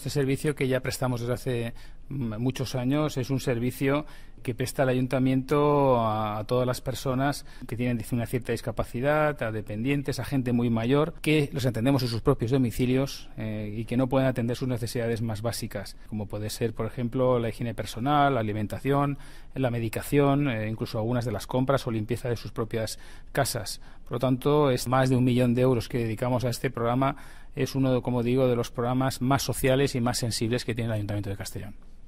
este servicio que ya prestamos desde hace muchos años, es un servicio que presta el ayuntamiento a, todas las personas que tienen una cierta discapacidad, a dependientes, a gente muy mayor, que los atendemos en sus propios domicilios eh, y que no pueden atender sus necesidades más básicas, como puede ser, por ejemplo, la higiene personal, la alimentación, la medicación, eh, incluso algunas de las compras o limpieza de sus propias casas. Por lo tanto, es más de un millón de euros que dedicamos a este programa. Es uno, como digo, de los programas más sociales y más sensibles que tiene el Ayuntamiento de Castellón.